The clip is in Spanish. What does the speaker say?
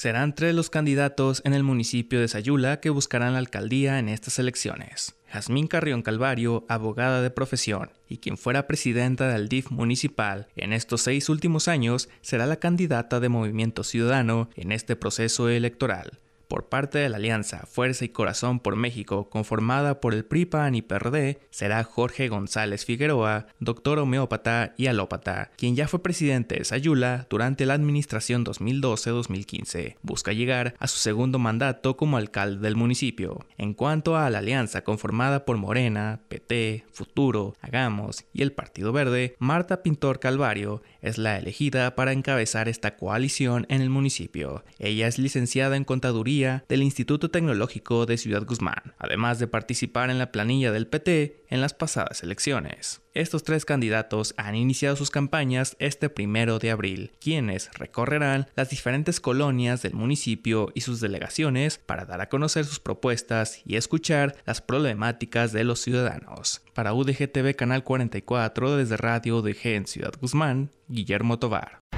serán tres los candidatos en el municipio de Sayula que buscarán la alcaldía en estas elecciones. Jazmín Carrión Calvario, abogada de profesión y quien fuera presidenta del DIF municipal en estos seis últimos años, será la candidata de Movimiento Ciudadano en este proceso electoral. Por parte de la Alianza Fuerza y Corazón por México, conformada por el PRIPAN y PRD, será Jorge González Figueroa, doctor homeópata y alópata, quien ya fue presidente de Sayula durante la administración 2012-2015. Busca llegar a su segundo mandato como alcalde del municipio. En cuanto a la alianza conformada por Morena, PT, Futuro, Hagamos y el Partido Verde, Marta Pintor Calvario es la elegida para encabezar esta coalición en el municipio. Ella es licenciada en contaduría del Instituto Tecnológico de Ciudad Guzmán, además de participar en la planilla del PT en las pasadas elecciones. Estos tres candidatos han iniciado sus campañas este primero de abril, quienes recorrerán las diferentes colonias del municipio y sus delegaciones para dar a conocer sus propuestas y escuchar las problemáticas de los ciudadanos. Para UDGTV Canal 44, desde Radio DG en Ciudad Guzmán, Guillermo Tovar.